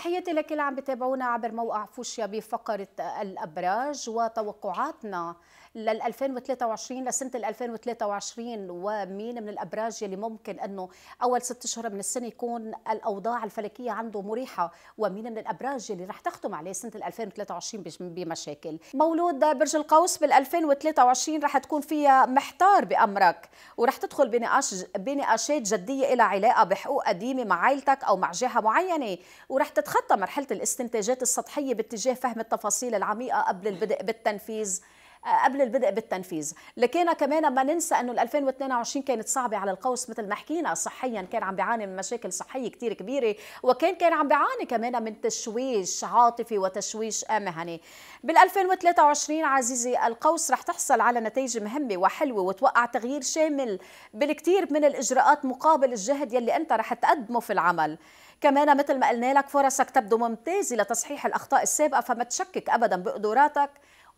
تحياتي لكل اللي عم بتابعونا عبر موقع فوشيا بفقرة الأبراج وتوقعاتنا لل 2023 لسنة 2023 ومين من الأبراج يلي ممكن أنه أول ست أشهر من السنة يكون الأوضاع الفلكية عنده مريحة ومين من الأبراج يلي رح تختم عليه سنة 2023 بمشاكل مولود برج القوس بال 2023 رح تكون فيها محتار بأمرك ورح تدخل بنقاش بنقاشات جدية إلى علاقة بحقوق قديمة مع عائلتك أو مع جهة معينة ورح تدخل تتخطى مرحلة الاستنتاجات السطحية باتجاه فهم التفاصيل العميقة قبل البدء بالتنفيذ قبل البدء بالتنفيذ لكينا كمان ما ننسى انه 2022 كانت صعبه على القوس مثل ما حكينا صحيا كان عم بيعاني من مشاكل صحيه كثير كبيره وكان كان عم بيعاني كمان من تشويش عاطفي وتشويش مهني بال 2023 عزيزي القوس رح تحصل على نتائج مهمه وحلوه وتوقع تغيير شامل بالكثير من الاجراءات مقابل الجهد يلي انت رح تقدمه في العمل كمان مثل ما قلنا لك فرصك تبدو ممتازه لتصحيح الاخطاء السابقه فما تشكك ابدا بقدراتك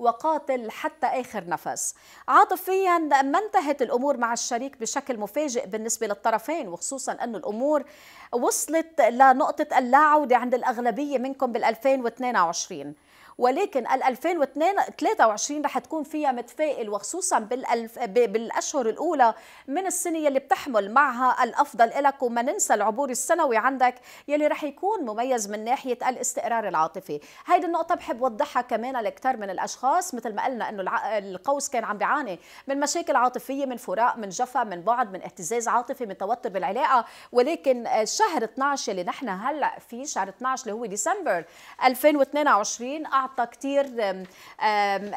وقاتل حتى آخر نفس عاطفيا ما انتهت الأمور مع الشريك بشكل مفاجئ بالنسبة للطرفين وخصوصا أن الأمور وصلت لنقطة اللاعودة عند الأغلبية منكم بال 2022 ولكن ال 2023 رح تكون فيها متفائل وخصوصا بالألف بالاشهر الاولى من السنه يلي بتحمل معها الافضل لك وما ننسى العبور السنوي عندك يلي رح يكون مميز من ناحيه الاستقرار العاطفي هيدي النقطه بحب وضحها كمان لكثير من الاشخاص مثل ما قلنا انه القوس كان عم بيعاني من مشاكل عاطفيه من فراق من جفا من بعد من اهتزاز عاطفي من توتر بالعلاقه ولكن شهر 12 اللي نحن هلا فيه شهر 12 اللي هو ديسمبر 2022 اعطى كثير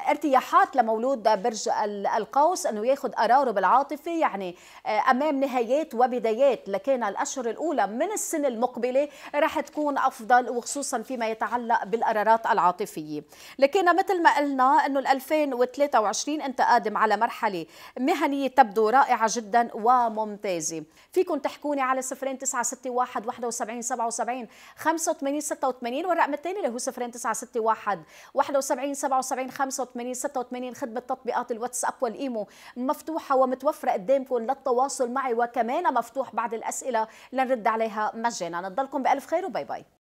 ارتياحات لمولود برج القوس انه ياخذ قراره بالعاطفه يعني آه، امام نهايات وبدايات لكان الاشهر الاولى من السنه المقبله رح تكون افضل وخصوصا فيما يتعلق بالقرارات العاطفيه لكن مثل ما قلنا انه 2023 انت قادم على مرحله مهنيه تبدو رائعه جدا وممتازه فيكم تحكوني على 0961 71 77 85 86 والرقم الثاني اللي هو 0961 بعد 71 77 85 86 خدمه تطبيقات الواتساب والايمو مفتوحه ومتوفره قدامكم للتواصل معي وكمان مفتوح بعد الاسئله لنرد عليها مجانا نضلكم بالف خير وباي باي